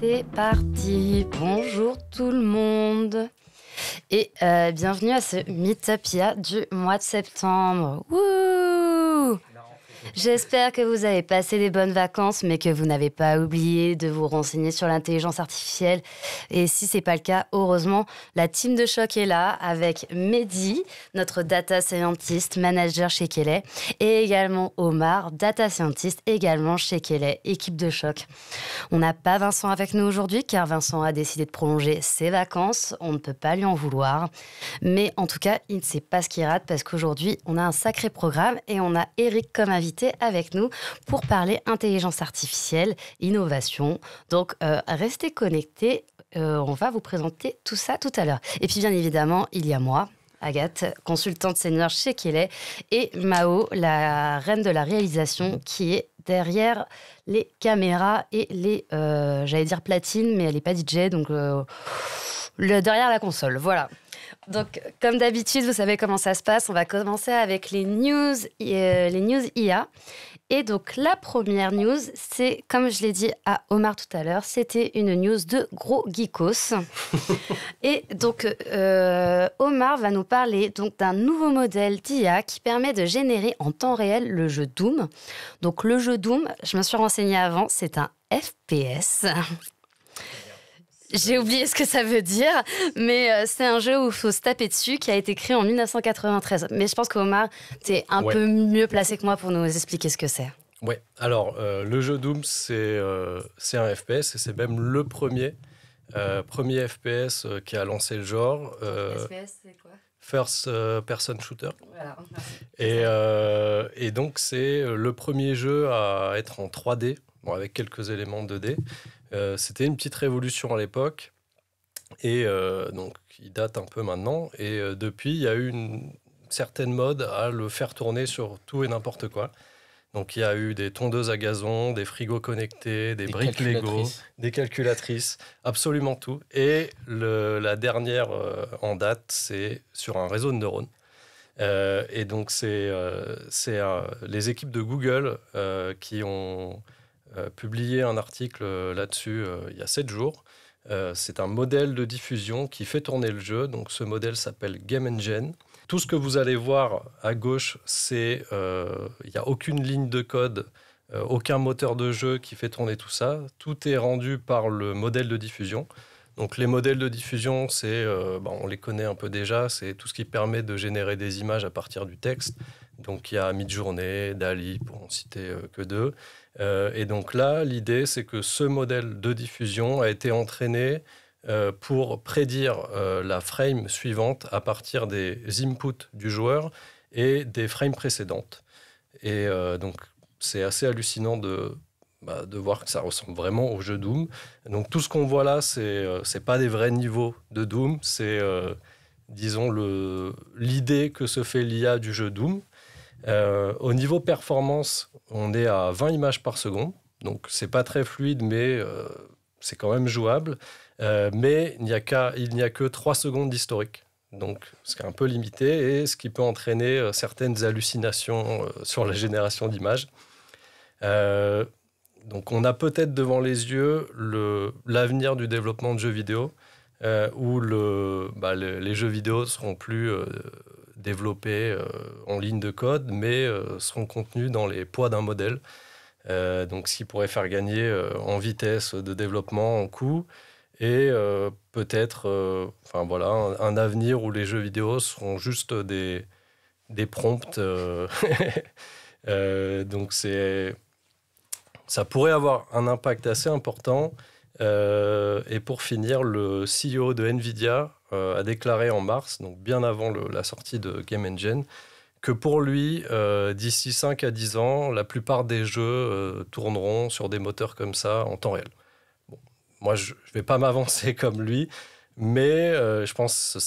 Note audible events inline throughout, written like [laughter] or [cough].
c'est parti. Bonjour tout le monde et euh, bienvenue à ce Meetupia du mois de septembre. J'espère que vous avez passé des bonnes vacances, mais que vous n'avez pas oublié de vous renseigner sur l'intelligence artificielle. Et si c'est pas le cas, heureusement, la team de choc est là avec Mehdi, notre data scientist, manager chez Kelly, et également Omar, data scientist également chez Kelly, équipe de choc. On n'a pas Vincent avec nous aujourd'hui car Vincent a décidé de prolonger ses vacances. On ne peut pas lui en vouloir. Mais en tout cas, il ne sait pas ce qu'il rate parce qu'aujourd'hui, on a un sacré programme et on a Eric comme invité avec nous pour parler intelligence artificielle, innovation. Donc, euh, restez connectés. Euh, on va vous présenter tout ça tout à l'heure. Et puis, bien évidemment, il y a moi. Agathe, consultante senior chez Kellet, et Mao, la reine de la réalisation, qui est derrière les caméras et les, euh, j'allais dire platine, mais elle n'est pas DJ, donc le derrière la console. Voilà. Donc, comme d'habitude, vous savez comment ça se passe. On va commencer avec les news, euh, les news IA. Et donc, la première news, c'est, comme je l'ai dit à Omar tout à l'heure, c'était une news de gros geekos. [laughs] et donc, euh, Omar va nous parler donc d'un nouveau modèle d'IA qui permet de générer en temps réel le jeu Doom. Donc, le jeu Doom, je me suis renseignée avant, c'est un FPS. J'ai oublié ce que ça veut dire, mais euh, c'est un jeu où il faut se taper dessus qui a été créé en 1993. Mais je pense qu'Omar, tu es un peu mieux placé que moi pour nous expliquer ce que c'est. Oui, alors euh, le jeu Doom, c'est euh, c'est un FPS et c'est même le premier, premier FPS qui a lancé le genre. FPS, c'est quoi First Person Shooter. Et, et donc, c'est le premier jeu à être en 3D, bon, avec quelques éléments 2D. Euh, c'était une petite révolution à l'époque. Et euh, donc, il date un peu maintenant. Et euh, depuis, il y a eu une certaine mode à le faire tourner sur tout et n'importe quoi. Donc, il y a eu des tondeuses à gazon, des frigos connectés, des, briques Lego, des calculatrices, absolument tout. Et la dernière en date, c'est sur un réseau de neurones. et donc, c'est les équipes de Google qui ont euh, publié un article euh, là-dessus euh, il y a 7 jours. c'est un modèle de diffusion qui fait tourner le jeu. Donc ce modèle s'appelle Game Engine. Tout ce que vous allez voir à gauche, c'est il n'y a aucune ligne de code aucun moteur de jeu qui fait tourner tout ça. Tout est rendu par le modèle de diffusion. Donc les modèles de diffusion, c'est, bah, on les connaît un peu déjà, c'est tout ce qui permet de générer des images à partir du texte. Donc il y a Midjourney, Dali, pour en citer que deux. Euh, et donc là, l'idée, c'est que ce modèle de diffusion a été entraîné euh, pour prédire euh, la frame suivante à partir des inputs du joueur et des frames précédentes. Et donc, c'est assez hallucinant bah, de, voir que ça ressemble vraiment au jeu Doom. Donc, tout ce qu'on voit là, ce n'est pas des vrais niveaux de Doom, c'est disons, l'idée que se fait l'IA du jeu Doom, euh, au niveau performance, on est à 20 images par seconde. Donc, c'est pas très fluide, mais euh, c'est quand même jouable. Euh, mais il n'y a, a, que 3 secondes d'historique. Donc, ce qui est un peu limité et ce qui peut entraîner certaines hallucinations sur la génération d'images. donc, on a peut-être devant les yeux l'avenir du développement de jeux vidéo, où bah, le, les jeux vidéo seront plus développés euh, en ligne de code, mais euh, seront contenus dans les poids d'un modèle. Euh, donc, ce qui pourrait faire gagner en vitesse de développement, en coût, et peut-être, enfin voilà, un, avenir où les jeux vidéo seront juste des, des prompts. [laughs] donc, c'est ça pourrait avoir un impact assez important. et pour finir, le CEO de Nvidia euh, a déclaré en mars, donc bien avant la sortie de Game Engine, que pour lui, euh, d'ici 5 à 10 ans, la plupart des jeux euh, tourneront sur des moteurs comme ça en temps réel. Bon, moi, je ne vais pas [laughs] m'avancer comme lui, mais je pense qu'il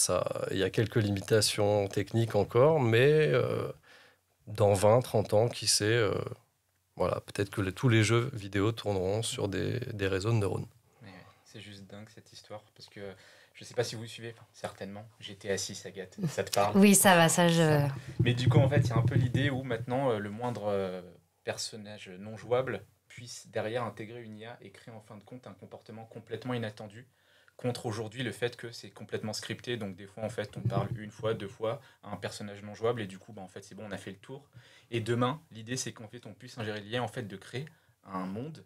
ça, y a quelques limitations techniques encore, mais dans 20, 30 ans, qui sait, voilà, peut-être que tous les jeux vidéo tourneront sur des, des réseaux de neurones. C'est juste dingue cette histoire, parce que je ne sais pas si vous suivez, certainement. J'étais assis Agathe, ça te parle Oui, ça va, ça je. Mais du coup, en fait, il y a un peu l'idée où maintenant, euh, le moindre euh, personnage non jouable puisse derrière intégrer une IA et créer en fin de compte un comportement complètement inattendu contre aujourd'hui le fait que c'est complètement scripté. Donc des fois, en fait, on parle une fois, deux fois à un personnage non jouable et du coup, bah, en fait, c'est bon, on a fait le tour. Et demain, l'idée, c'est qu'en fait, on puisse ingérer l'IA en fait de créer un monde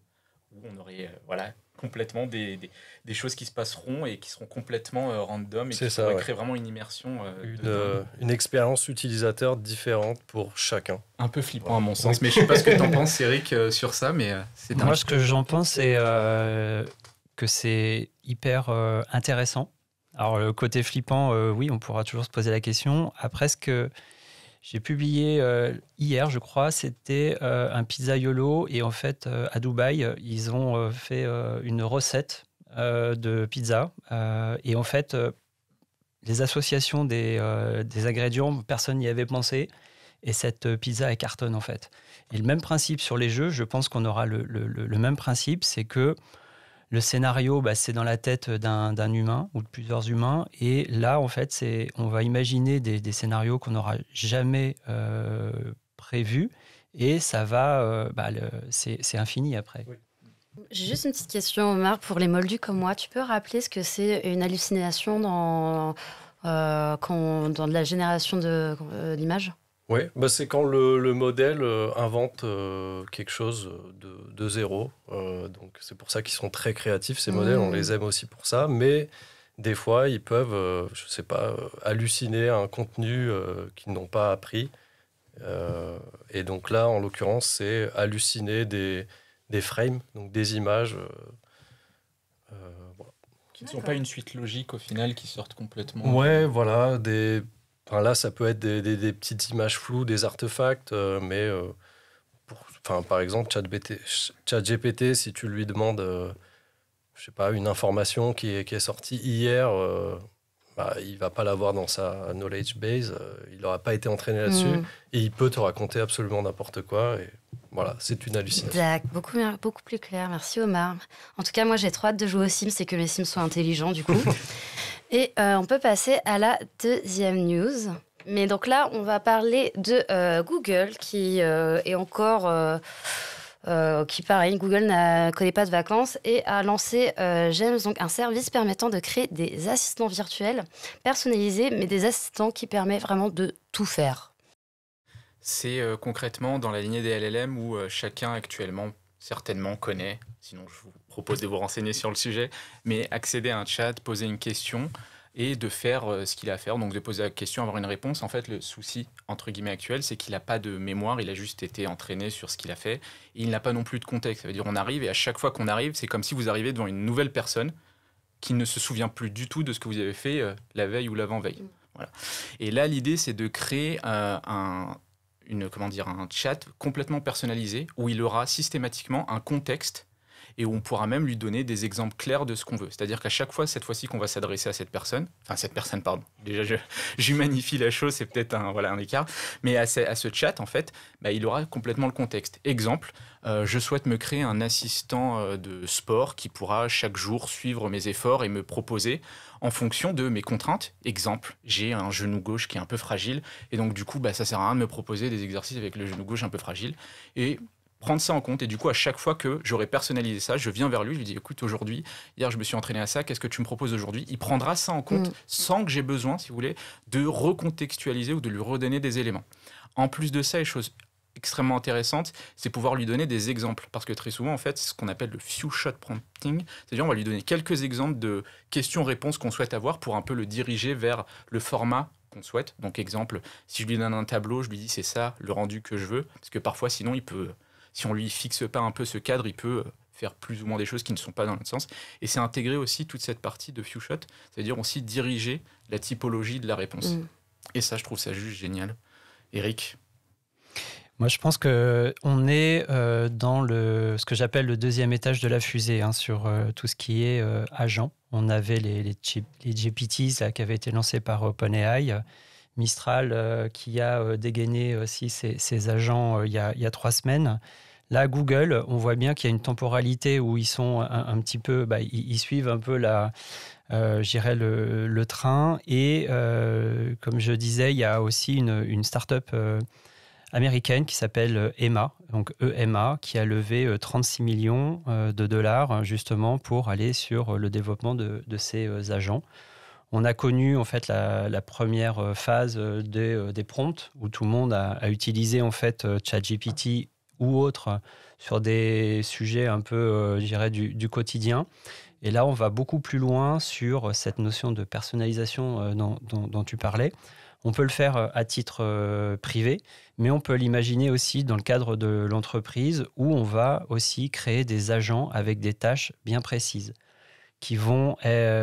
on aurait euh, voilà, complètement des, des, choses qui se passeront et qui seront complètement euh, random et qui ça, ouais. créer vraiment une immersion. Euh, une, expérience utilisateur différente pour chacun. Un peu flippant à mon sens, mais je sais pas ce que tu en penses, [laughs] Eric, sur ça, mais Moi, ce que j'en pense, c'est que c'est hyper intéressant. Alors, le côté flippant, oui, on pourra toujours se poser la question. Après, ce que j'ai publié euh, hier, je crois, c'était euh, un pizza YOLO Et en fait, euh, à Dubaï, ils ont fait une recette de pizza. et en fait, les associations des, des ingrédients, personne n'y avait pensé. Et cette pizza, est cartonne, en fait. Et le même principe sur les jeux, je pense qu'on aura le, le, le même principe, c'est que le scénario, bah, c'est dans la tête d'un humain ou de plusieurs humains. Et là, en fait, on va imaginer des, des scénarios qu'on n'aura jamais euh, prévus. Et ça va, euh, bah, c'est infini après. J'ai juste une petite question, Omar, pour les moldus comme moi. Tu peux rappeler ce que c'est une hallucination dans, euh, quand, dans la génération de l'image oui, bah c'est quand le, le, modèle euh, invente euh, quelque chose euh, de, de zéro. donc c'est pour ça qu'ils sont très créatifs, ces modèles, on mmh. les aime aussi pour ça. Mais des fois, ils peuvent, je ne sais pas, halluciner un contenu qu'ils n'ont pas appris. et donc là, en l'occurrence, c'est halluciner des, des, frames, donc des images. Qui ne sont pas une suite logique au final, qui sortent complètement. Ouais, voilà, des Enfin, là, ça peut être des, des, petites images floues, des artefacts, euh, mais euh, enfin, par exemple, ChatGPT, si tu lui demandes, euh, je sais pas, une information qui est, qui est sortie hier, bah, il va pas l'avoir dans sa knowledge base, il n'aura pas été entraîné là-dessus, mm. et il peut te raconter absolument n'importe quoi. Et voilà, c'est une hallucination. Exact, beaucoup, beaucoup plus clair. Merci Omar. En tout cas, moi, j'ai trop hâte de jouer aux Sims et que les Sims soient intelligents, du coup. [laughs] Et euh, on peut passer à la deuxième news. Mais donc là, on va parler de euh, Google qui euh, est encore... qui pareil, Google ne connaît pas de vacances et a lancé euh, donc un service permettant de créer des assistants virtuels personnalisés, mais des assistants qui permettent vraiment de tout faire. C'est concrètement dans la lignée des LLM où chacun actuellement certainement connaît, sinon je vous propose de vous renseigner sur le sujet, mais accéder à un chat, poser une question et de faire euh, ce qu'il a à faire, donc de poser la question, avoir une réponse. En fait, le souci, entre guillemets, actuel, c'est qu'il n'a pas de mémoire, il a juste été entraîné sur ce qu'il a fait, il n'a pas non plus de contexte. Ça veut dire on arrive, et à chaque fois qu'on arrive, c'est comme si vous arrivez devant une nouvelle personne qui ne se souvient plus du tout de ce que vous avez fait euh, la veille ou l'avant-veille. Voilà. Et là, l'idée, c'est de créer euh, un, une, comment dire, un chat complètement personnalisé, où il aura systématiquement un contexte et on pourra même lui donner des exemples clairs de ce qu'on veut. C'est-à-dire qu'à chaque fois, cette fois-ci qu'on va s'adresser à cette personne, enfin cette personne, pardon, déjà [laughs] j'humanifie la chose, c'est peut-être un, voilà, un écart, mais à ce, à chat, en fait, bah, il aura complètement le contexte. Exemple, euh, je souhaite me créer un assistant euh, de sport qui pourra chaque jour suivre mes efforts et me proposer en fonction de mes contraintes. Exemple, j'ai un genou gauche qui est un peu fragile, et donc du coup, bah, ça sert à rien de me proposer des exercices avec le genou gauche un peu fragile. Et prendre ça en compte. Et du coup, à chaque fois que j'aurai personnalisé ça, je viens vers lui, je lui dis écoute, aujourd'hui, hier, je me suis entraîné à ça, qu'est-ce que tu me proposes aujourd'hui Il prendra ça en compte mm. sans que j'ai besoin, si vous voulez, de recontextualiser ou de lui redonner des éléments. En plus de ça, et chose extrêmement intéressante, c'est pouvoir lui donner des exemples. Parce que très souvent, en fait, c'est ce qu'on appelle le few shot prompting. C'est-à-dire, on va lui donner quelques exemples de questions-réponses qu'on souhaite avoir pour un peu le diriger vers le format qu'on souhaite. Donc, exemple, si je lui donne un tableau, je lui dis c'est ça le rendu que je veux. Parce que parfois, sinon, il peut si on lui fixe pas un peu ce cadre, il peut euh, faire plus ou moins des choses qui ne sont pas dans notre sens. Et c'est intégrer aussi toute cette partie de few shot, c'est-à-dire aussi diriger la typologie de la réponse. Mm. Et ça, je trouve ça juste génial. Eric moi, je pense que on est euh, dans le, ce que j'appelle le deuxième étage de la fusée hein, sur euh, tout ce qui est agent. On avait les, GPTs là, qui avaient été lancés par OpenAI, Mistral qui a dégainé aussi ses, agents il y il, y a, trois semaines. Là, Google, on voit bien qu'il y a une temporalité où ils sont un, petit peu, bah, ils, suivent un peu la, euh, le, train. Et euh, comme je disais, il y a aussi une, une start-up euh, américaine qui s'appelle EMA, donc EMA, qui a levé 36 millions de dollars justement pour aller sur le développement de, de ces agents. On a connu en fait la, première phase des, des prompts où tout le monde a, utilisé en fait ChatGPT ou autres sur des sujets un peu, euh, je dirais, du, quotidien. Et là, on va beaucoup plus loin sur cette notion de personnalisation euh, dont, tu parlais. On peut le faire euh, à titre privé, mais on peut l'imaginer aussi dans le cadre de l'entreprise où on va aussi créer des agents avec des tâches bien précises qui vont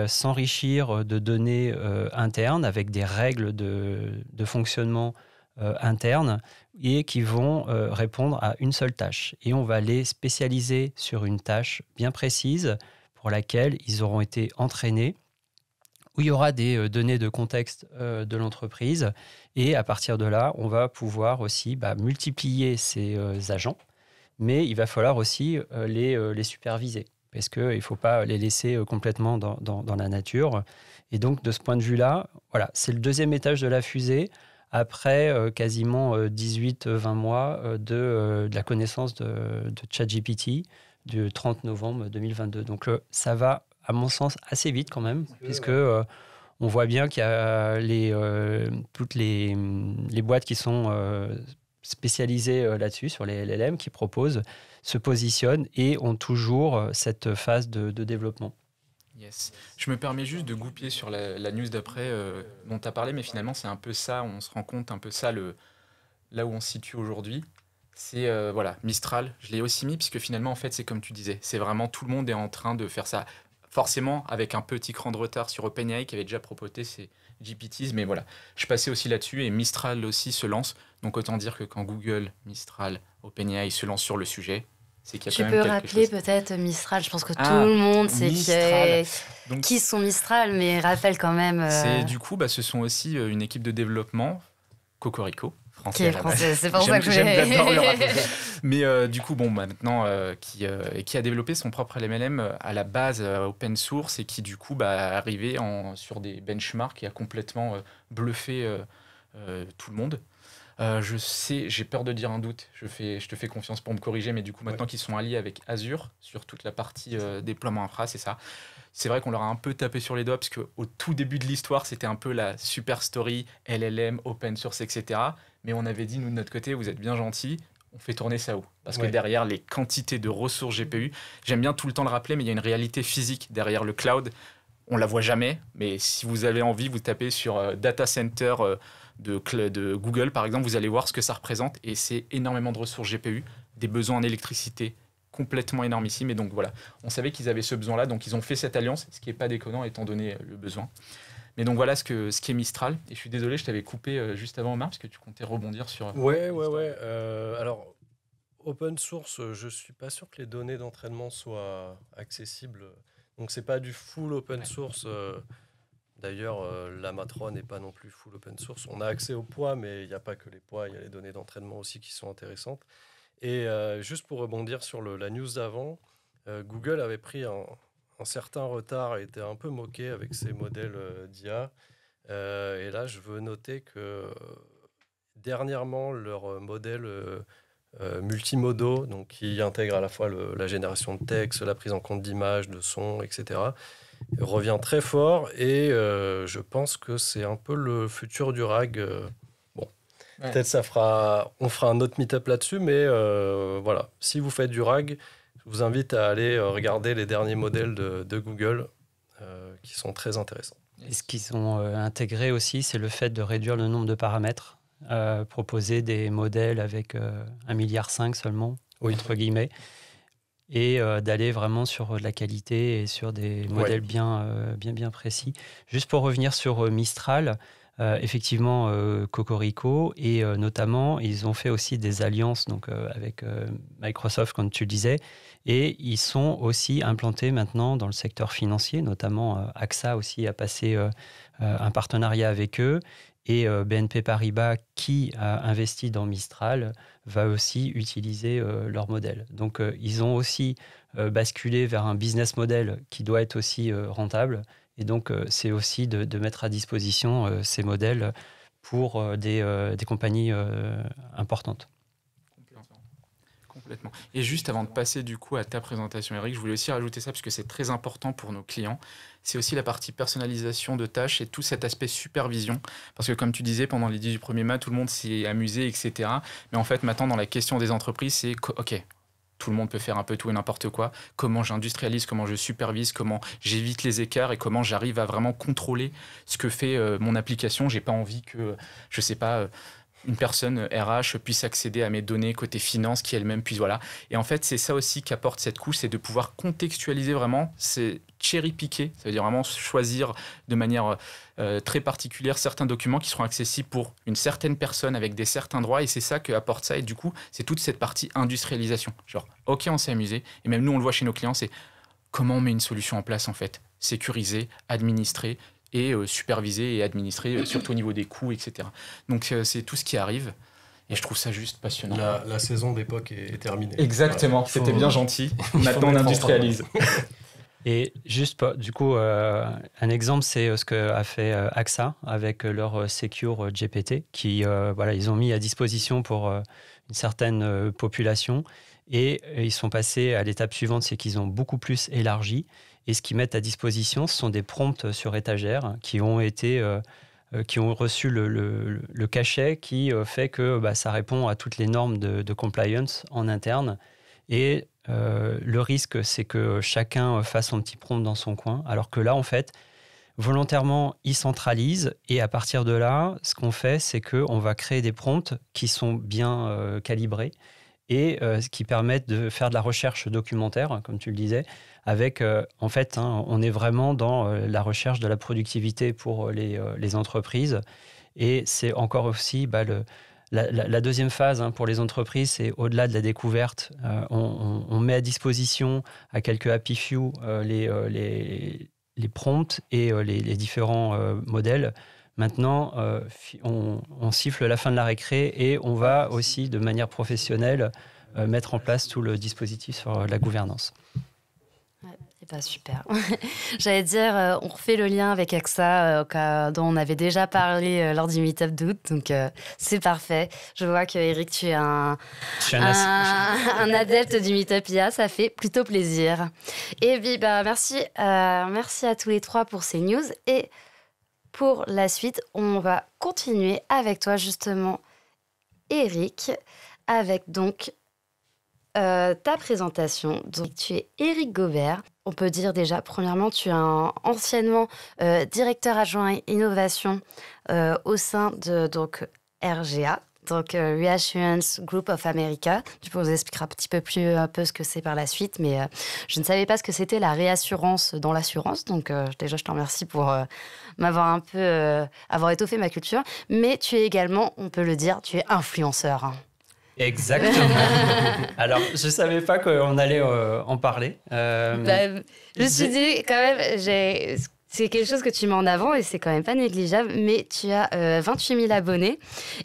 s'enrichir de données internes avec des règles de, fonctionnement internes et qui vont euh, répondre à une seule tâche. Et on va les spécialiser sur une tâche bien précise pour laquelle ils auront été entraînés, où il y aura des euh, données de contexte euh, de l'entreprise. Et à partir de là, on va pouvoir aussi bah, multiplier ces agents, mais il va falloir aussi les, les superviser parce qu'il ne faut pas les laisser complètement dans, dans, dans, la nature. Et donc, de ce point de vue-là, voilà, c'est le deuxième étage de la fusée après euh, quasiment 18-20 euh, euh, mois de, la connaissance de, ChatGPT du 30 novembre 2022. Donc ça va, à mon sens, assez vite quand même, puisqu'on puisque on voit bien qu'il y a toutes les, boîtes qui sont spécialisées là-dessus, sur les LLM, qui proposent, se positionnent et ont toujours cette phase de développement. Yes. Je me permets juste de goupiller sur la, news d'après euh, dont tu as parlé, mais finalement, c'est un peu ça, on se rend compte un peu ça, le, là où on se situe aujourd'hui. C'est euh, voilà, Mistral, je l'ai aussi mis, puisque finalement, en fait, c'est comme tu disais, c'est vraiment tout le monde est en train de faire ça. Forcément, avec un petit cran de retard sur OpenAI qui avait déjà proposé ses GPTs, mais voilà, je passais aussi là-dessus et Mistral aussi se lance. Donc autant dire que quand Google, Mistral, OpenAI se lancent sur le sujet, tu peux rappeler peut-être euh, Mistral. Je pense que tout ah, le monde sait qui, sont Mistral, mais rappelle quand même. Euh, c'est du coup, bah, ce sont aussi euh, une équipe de développement Cocorico. Français, qui c'est pour ça que je [laughs] Mais du coup, bon, bah, maintenant, qui, qui a développé son propre LMLM à la base open source et qui, du coup, bah, arrivé en, sur des benchmarks et a complètement bluffé tout le monde. Euh, je sais, j'ai peur de dire un doute. Je, fais, je te fais confiance pour me corriger, mais du coup, maintenant qu'ils sont alliés avec Azure sur toute la partie euh, déploiement infra, c'est ça. C'est vrai qu'on leur a un peu tapé sur les doigts parce qu'au tout début de l'histoire, c'était un peu la super story, LLM, open source, etc. Mais on avait dit, nous, de notre côté, vous êtes bien gentils, on fait tourner ça où Parce que derrière les quantités de ressources GPU, j'aime bien tout le temps le rappeler, mais il y a une réalité physique derrière le cloud. On la voit jamais, mais si vous avez envie, vous tapez sur euh, data center de, de Google, par exemple, vous allez voir ce que ça représente et c'est énormément de ressources GPU, des besoins en électricité complètement énormissimes. Et donc voilà, on savait qu'ils avaient ce besoin-là, donc ils ont fait cette alliance, ce qui n'est pas déconnant étant donné euh, le besoin. Mais donc voilà ce que ce qui est Mistral. Et je suis désolé, je t'avais coupé euh, juste avant Omar, parce que tu comptais rebondir sur. Euh, ouais, ouais, ouais. alors open source, je suis pas sûr que les données d'entraînement soient accessibles. Donc c'est pas du full open source. D'ailleurs, euh, la n'est pas non plus full open source. On a accès aux poids, mais il n'y a pas que les poids, il y a les données d'entraînement aussi qui sont intéressantes. Et euh, juste pour rebondir sur la news d'avant, euh, Google avait pris un, certain retard et était un peu moqué avec ses modèles d'IA. et là, je veux noter que dernièrement, leur modèle multimodo, donc qui intègre à la fois la génération de texte, la prise en compte d'images, de sons, etc., revient très fort et euh, je pense que c'est un peu le futur du rag. Euh, bon, peut-être ça fera, on fera un autre meet-up là-dessus, mais euh, voilà, si vous faites du rag, je vous invite à aller regarder les derniers modèles de, Google qui sont très intéressants. Et ce qu'ils ont intégré aussi, c'est le fait de réduire le nombre de paramètres, proposer des modèles avec un milliard seulement, entre guillemets et euh, d'aller vraiment sur euh, la qualité et sur des modèles bien, euh, bien, bien précis. Juste pour revenir sur Mistral, effectivement, Cocorico, et notamment, ils ont fait aussi des alliances donc, avec Microsoft, comme tu le disais, et ils sont aussi implantés maintenant dans le secteur financier, notamment AXA aussi a passé un partenariat avec eux, et euh, BNP Paribas, qui a investi dans Mistral, va aussi utiliser euh, leur modèle. Donc euh, ils ont aussi basculé vers un business model qui doit être aussi rentable. Et donc c'est aussi de, de, mettre à disposition ces modèles pour des, des compagnies importantes. Et juste avant de passer du coup à ta présentation, Eric, je voulais aussi rajouter ça parce que c'est très important pour nos clients. C'est aussi la partie personnalisation de tâches et tout cet aspect supervision. Parce que comme tu disais, pendant les 18 premiers mois, tout le monde s'est amusé, etc. Mais en fait, maintenant, dans la question des entreprises, c'est OK, tout le monde peut faire un peu tout et n'importe quoi, comment j'industrialise, comment je supervise, comment j'évite les écarts et comment j'arrive à vraiment contrôler ce que fait euh, mon application. J'ai pas envie que, je sais pas, euh, une personne RH euh, puisse accéder à mes données côté finance, qui elle-même puisse voilà. Et en fait, c'est ça aussi qu'apporte cette couche, c'est de pouvoir contextualiser vraiment, c'est cherry piquer, cest veut dire vraiment choisir de manière euh, très particulière certains documents qui seront accessibles pour une certaine personne avec des certains droits. Et c'est ça que apporte ça. Et du coup, c'est toute cette partie industrialisation. Genre, ok, on s'est amusé. Et même nous, on le voit chez nos clients, c'est comment on met une solution en place en fait sécurisée, administrée, et euh, supervisé et administré, euh, surtout au niveau des coûts, etc. Donc euh, c'est tout ce qui arrive. Et je trouve ça juste passionnant. La, saison d'époque est, terminée. Exactement, c'était bien gentil. Maintenant, [laughs] on industrialise. [laughs] Et juste, du coup, un exemple, c'est ce que a fait AXA avec leur Secure GPT, qui, voilà, ils ont mis à disposition pour une certaine population. Et ils sont passés à l'étape suivante, c'est qu'ils ont beaucoup plus élargi. Et ce qu'ils mettent à disposition, ce sont des promptes sur étagère qui ont été euh, euh, qui ont reçu le, cachet qui euh, fait que bah, ça répond à toutes les normes de, compliance en interne. Et le risque, c'est que chacun fasse son petit prompt dans son coin, alors que là, en fait, volontairement, ils centralisent. Et à partir de là, ce qu'on fait, c'est qu'on va créer des promptes qui sont bien calibrées calibrés et qui permettent de faire de la recherche documentaire, comme tu le disais, avec, euh, en fait, hein, on est vraiment dans euh, la recherche de la productivité pour euh, les, entreprises. Et c'est encore aussi bah, la, deuxième phase hein, pour les entreprises, c'est au-delà de la découverte, on, met à disposition à quelques happy few les, les, prompts et les, différents modèles. Maintenant, on, siffle la fin de la récré et on va aussi, de manière professionnelle, mettre en place tout le dispositif sur la gouvernance pas super. [laughs] J'allais dire, euh, on refait le lien avec AXA euh, dont on avait déjà parlé euh, lors du Meetup d'août, donc c'est parfait. Je vois que Eric, tu es un, un, adepte du Meetup IA, ça fait plutôt plaisir. Et puis, bah, merci, merci à tous les trois pour ces news. Et pour la suite, on va continuer avec toi justement, Eric, avec donc ta présentation. Donc, tu es Eric Gobert, on peut dire déjà, premièrement, tu es anciennement euh, directeur adjoint innovation euh, au sein de donc, RGA, donc euh, Reassurance Group of America. Tu peux vous expliquer un petit peu plus un peu ce que c'est par la suite, mais je ne savais pas ce que c'était la réassurance dans l'assurance. Donc déjà, je te remercie pour m'avoir un peu avoir étoffé ma culture. Mais tu es également, on peut le dire, tu es influenceur. Hein. Exactement. [laughs] Alors, je savais pas qu'on allait euh, en parler. Euh, bah, je me suis dit, quand même, c'est quelque chose que tu mets en avant et c'est quand même pas négligeable, mais tu as 28 euh, 000 abonnés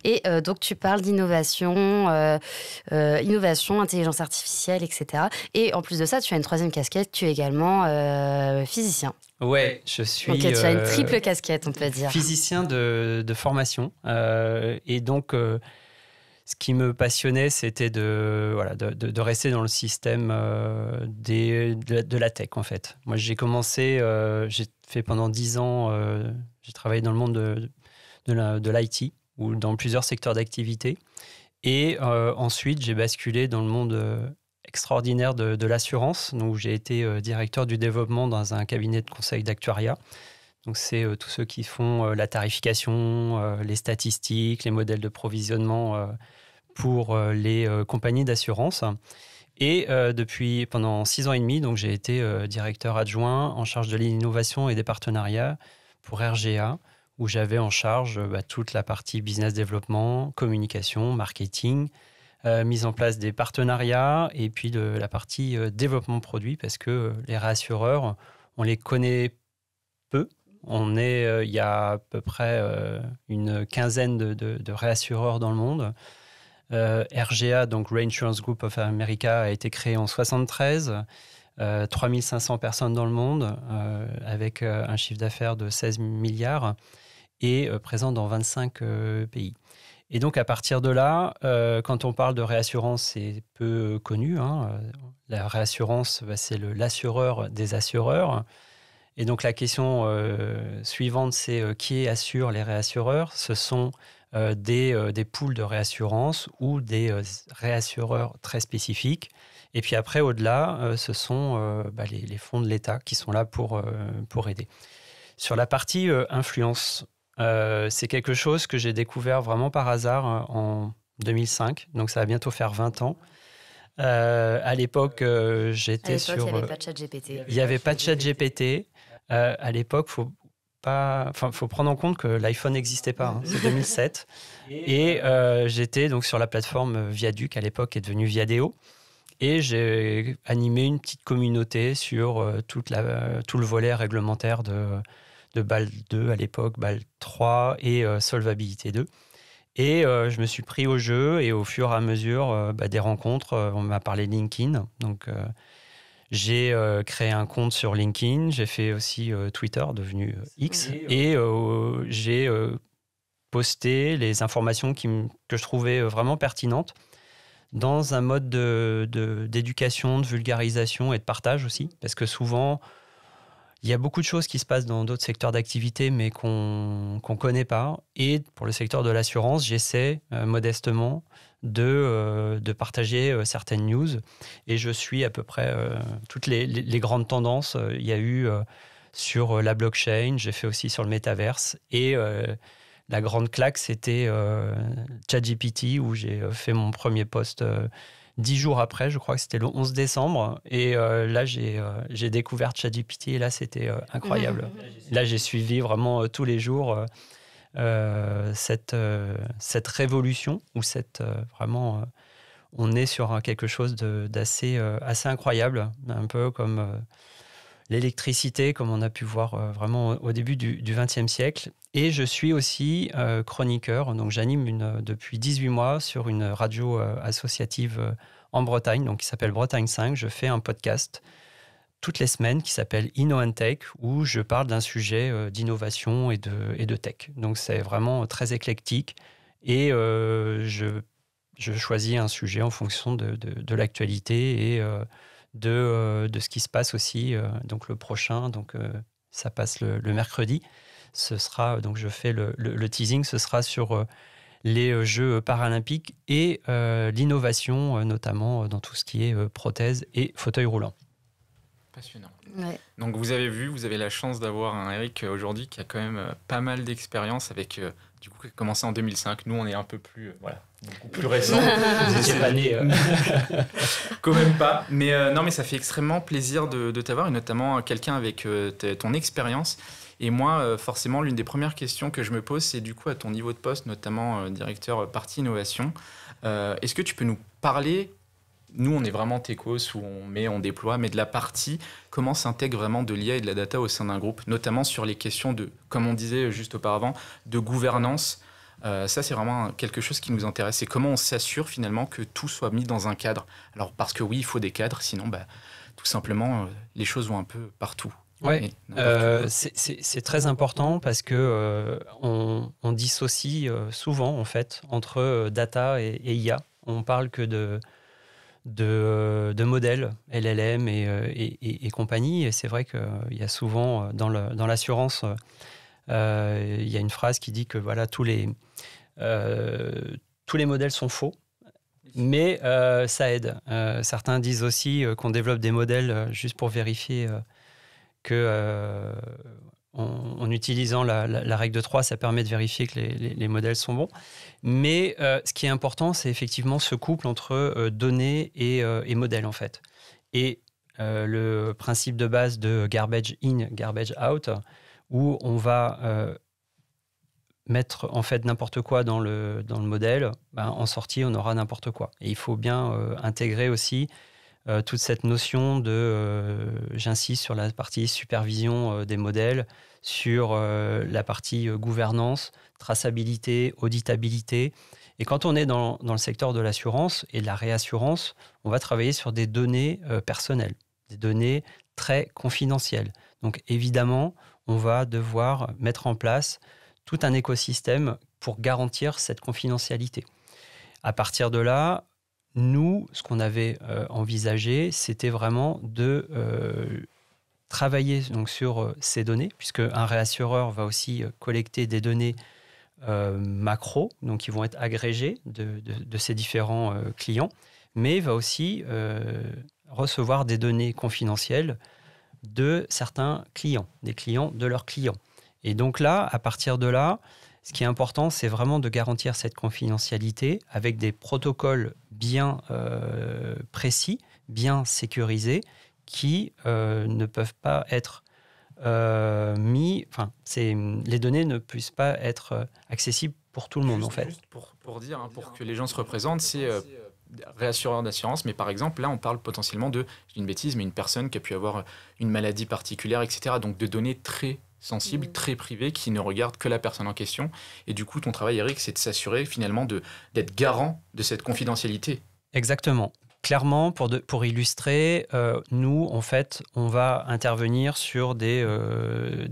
et donc tu parles d'innovation, innovation, intelligence artificielle, etc. Et en plus de ça, tu as une troisième casquette, tu es également physicien. Ouais, je suis. Ok, tu as une triple casquette, on peut dire. Physicien de, de formation et donc ce qui me passionnait, c'était de, voilà, de, rester dans le système euh, des, de, la tech, en fait. Moi, j'ai commencé, euh, j'ai fait pendant dix ans, euh, j'ai travaillé dans le monde de, l'IT ou dans plusieurs secteurs d'activité. Et ensuite, j'ai basculé dans le monde extraordinaire de, l'assurance, où j'ai été directeur du développement dans un cabinet de conseil d'actuariat. Donc, c'est tous ceux qui font la tarification, les statistiques, les modèles de provisionnement pour euh, les euh, compagnies d'assurance. Et euh, depuis pendant six ans et demi, donc j'ai été directeur adjoint en charge de l'innovation et des partenariats pour RGA, où j'avais en charge bah, toute la partie business développement, communication, marketing, mise en place des partenariats et puis de la partie développement produit parce que les réassureurs, on les connaît peu. On est, il y a à peu près une quinzaine de réassureurs dans le monde. Euh, RGA, donc Reinsurance Group of America, a été créé en 73. 3500 euh, personnes dans le monde, euh, avec un chiffre d'affaires de 16 milliards et présent dans 25 pays. Et donc à partir de là, quand on parle de réassurance, c'est peu connu. Hein, la réassurance, bah, c'est l'assureur des assureurs. Et donc la question suivante, c'est qui assure les réassureurs Ce sont euh, euh, des, poules de réassurance ou des euh, réassureurs très spécifiques. Et puis après, au-delà, ce sont bah, les, fonds de l'État qui sont là pour, pour aider. Sur la partie influence, c'est quelque chose que j'ai découvert vraiment par hasard en 2005, donc ça va bientôt faire 20 ans. à l'époque, j'étais sur. Il n'y avait pas de chat GPT. Il n'y avait pas de chat GPT. à l'époque, faut pas. Enfin, faut prendre en compte que l'iPhone n'existait pas. Hein. c'est 2007. [laughs] et euh, j'étais donc sur la plateforme Viaduc à l'époque, qui est devenue Viadeo. Et j'ai animé une petite communauté sur euh, toute la, tout le volet réglementaire de, de BAL 2 à l'époque, BAL 3 et euh, Solvabilité 2. Et je me suis pris au jeu et au fur et à mesure bah, des rencontres, on m'a parlé de LinkedIn. Donc j'ai euh, créé un compte sur LinkedIn, j'ai fait aussi euh, Twitter, devenu euh, X, et j'ai posté les informations que je trouvais vraiment pertinentes dans un mode d'éducation, de, de, vulgarisation et de partage aussi, parce que souvent, il y a beaucoup de choses qui se passent dans d'autres secteurs d'activité, mais qu'on ne connaît pas. Et pour le secteur de l'assurance, j'essaie euh, modestement de, euh, partager euh, certaines news. Et je suis à peu près toutes les, les, grandes tendances. Il y a eu sur la blockchain, j'ai fait aussi sur le métaverse. Et la grande claque, c'était ChatGPT, où j'ai fait mon premier post dix jours après, je crois que c'était le 11 décembre. Et euh, là, euh, j'ai découvert ChatGPT et là, c'était euh, incroyable. Mmh. Là, j'ai suivi vraiment tous les jours cette, cette révolution où cette vraiment. on est sur quelque chose d'assez assez incroyable, un peu comme l'électricité, comme on a pu voir euh, vraiment au début du XXe siècle. Et je suis aussi euh, chroniqueur, donc j'anime euh, depuis 18 mois sur une radio associative en Bretagne, donc qui s'appelle Bretagne 5. Je fais un podcast toutes les semaines qui s'appelle Inno Tech, où je parle d'un sujet d'innovation et de, et de tech. Donc c'est vraiment très éclectique et je, je, choisis un sujet en fonction de, de, l'actualité et de, euh, de, ce qui se passe aussi. Euh, donc le prochain, donc euh, ça passe le, mercredi. Ce sera donc je fais le, le, teasing. Ce sera sur les Jeux paralympiques et l'innovation, notamment dans tout ce qui est prothèse prothèses et fauteuil roulant. Passionnant. Donc vous avez vu, vous avez la chance d'avoir un Eric aujourd'hui qui a quand même pas mal d'expérience avec du coup, qui a commencé en 2005. Nous, on est un peu plus, euh, voilà, beaucoup plus récent. [laughs] Vous pas euh. [laughs] Quand même pas. Mais euh, non, mais ça fait extrêmement plaisir de, t'avoir, et notamment quelqu'un avec ton expérience. Et moi, forcément, l'une des premières questions que je me pose, c'est du coup, à ton niveau de poste, notamment directeur partie innovation, est-ce que tu peux nous parler nous, on est vraiment techos où on met, on déploie, mais de la partie comment s'intègre vraiment de l'IA et de la data au sein d'un groupe, notamment sur les questions de, comme on disait juste auparavant, de gouvernance. Euh, ça, c'est vraiment quelque chose qui nous intéresse. C'est comment on s'assure finalement que tout soit mis dans un cadre. Alors, parce que oui, il faut des cadres, sinon, bah, tout simplement, euh, les choses vont un peu partout. Ouais, euh, c'est très important parce que on, dissocie souvent en fait entre data et, et IA. On parle que de euh, de, modèles, LLM euh, et, compagnie. Et c'est vrai qu'il euh, y a souvent, dans l'assurance, il y a une phrase qui dit que voilà, tous les, tous les modèles sont faux. Mais ça aide. certains disent aussi qu'on développe des modèles juste pour vérifier que en, utilisant la, règle de 3, ça permet de vérifier que les, modèles sont bons. Mais euh, ce qui est important, c'est effectivement ce couple entre euh, données euh, et, modèles, en fait. Et le principe de base de garbage in, garbage out, où on va mettre en fait n'importe quoi dans le, dans le modèle, ben, en sortie, on aura n'importe quoi. Et il faut bien intégrer aussi euh, toute cette notion de, euh, j'insiste sur la partie supervision euh, des modèles, sur la partie gouvernance, traçabilité, auditabilité. Et quand on est dans, dans le secteur de l'assurance et de la réassurance, on va travailler sur des données personnelles, des données très confidentielles. Donc évidemment, on va devoir mettre en place tout un écosystème pour garantir cette confidentialité. À partir de là, nous, ce qu'on avait euh, envisagé, c'était vraiment de euh, travailler donc, sur euh, ces données, puisque un réassureur va aussi collecter des données macro, donc qui vont être agrégées de, de ses différents clients, mais va aussi recevoir des données confidentielles de certains clients, des clients de leurs clients. Et donc là, à partir de là, ce qui est important, c'est vraiment de garantir cette confidentialité avec des protocoles bien euh, précis, bien sécurisés, qui euh, ne peuvent pas être euh, mis. Enfin, les données ne puissent pas être accessibles pour tout le monde, en fait. Juste pour, pour, dire, hein, pour que les gens se représentent, c'est réassureur d'assurance, mais par exemple, là, on parle potentiellement de, une bêtise, mais une personne qui a pu avoir une maladie particulière, etc. Donc, de données très sensible, mm. très privé, qui ne regarde que la personne en question. Et du coup, ton travail, Eric, c'est de s'assurer finalement d'être garant de cette confidentialité. Exactement. Clairement, pour, pour illustrer, euh, nous, en fait, on va intervenir sur des, euh,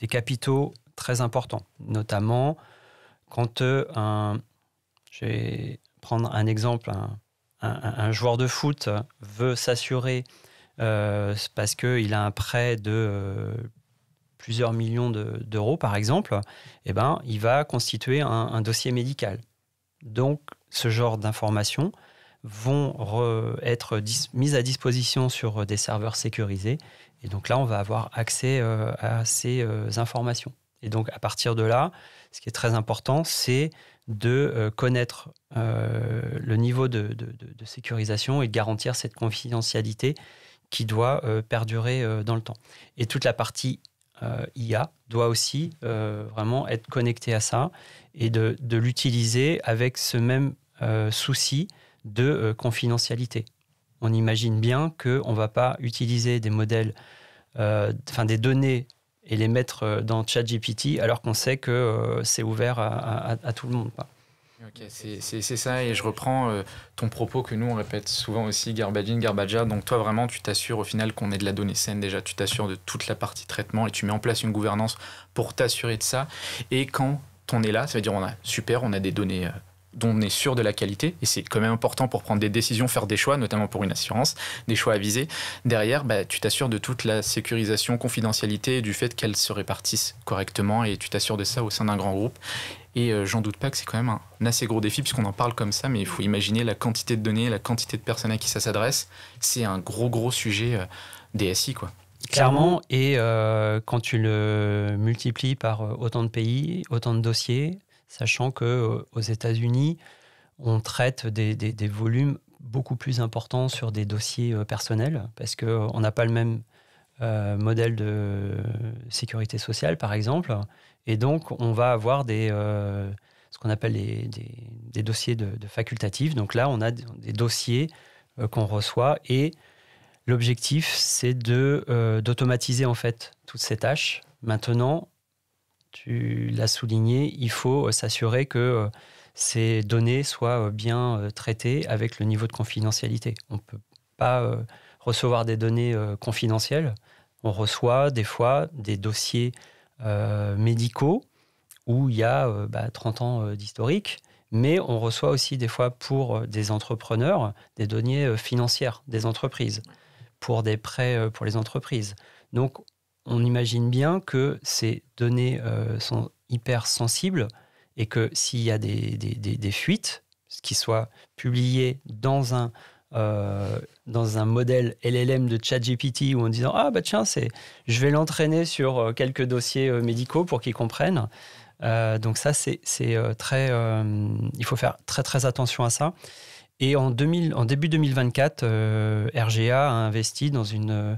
des capitaux très importants, notamment quand euh, un... Je vais prendre un exemple, un, un joueur de foot veut s'assurer parce qu'il a un prêt de plusieurs millions d'euros par exemple, eh ben, il va constituer un, dossier médical. Donc ce genre d'informations vont être mises à disposition sur euh, des serveurs sécurisés. Et donc là, on va avoir accès euh, à ces euh, informations. Et donc à partir de là, ce qui est très important, c'est de connaître le niveau de, de, sécurisation et de garantir cette confidentialité qui doit perdurer dans le temps. Et toute la partie euh, IA doit aussi euh, vraiment être connecté à ça et de, l'utiliser avec ce même euh, souci de confidentialité. On imagine bien qu'on ne va pas utiliser des modèles, enfin des données et les mettre dans ChatGPT alors qu'on sait que c'est ouvert à, tout le monde c'est ça, et je reprends euh, ton propos que nous on répète souvent aussi, garbage in, Donc toi vraiment, tu t'assures au final qu'on ait de la donnée saine déjà, tu t'assures de toute la partie traitement et tu mets en place une gouvernance pour t'assurer de ça. Et quand on est là, ça veut dire on a super, on a des données. Euh, dont on est sûr de la qualité, et c'est quand même important pour prendre des décisions, faire des choix, notamment pour une assurance, des choix avisés. Derrière, bah, tu t'assures de toute la sécurisation, confidentialité, du fait qu'elles se répartissent correctement, et tu t'assures de ça au sein d'un grand groupe. Et euh, j'en doute pas que c'est quand même un assez gros défi, puisqu'on en parle comme ça, mais il faut imaginer la quantité de données, la quantité de personnes à qui ça s'adresse. C'est un gros, gros sujet euh, DSI, quoi. Clairement, et euh, quand tu le multiplies par autant de pays, autant de dossiers, sachant que aux États-Unis, on traite des, des, volumes beaucoup plus importants sur des dossiers personnels, parce qu'on n'a pas le même euh, modèle de sécurité sociale, par exemple. Et donc, on va avoir des, euh, ce qu'on appelle des, des, dossiers de, facultatifs. Donc là, on a des dossiers euh, qu'on reçoit et l'objectif, c'est de, d'automatiser en fait toutes ces tâches. Maintenant, tu l'as souligné, il faut s'assurer que ces données soient bien traitées avec le niveau de confidentialité. On ne peut pas recevoir des données euh, confidentielles. On reçoit des fois des dossiers euh, médicaux où il y a 30 euh, bah, ans d'historique, mais on reçoit aussi des fois pour des entrepreneurs des données financières des entreprises, pour des prêts pour les entreprises. Donc on imagine bien que ces données sont hyper sensibles et que s'il y a des, des fuites, ce qui soit publié dans un euh, dans un modèle LLM de ChatGPT ou en disant ah bah tiens c'est je vais l'entraîner sur euh, quelques dossiers euh, médicaux pour qu'ils comprennent. donc ça c'est très il faut faire très très attention à ça. Et en, en début 2024, RGA a investi dans une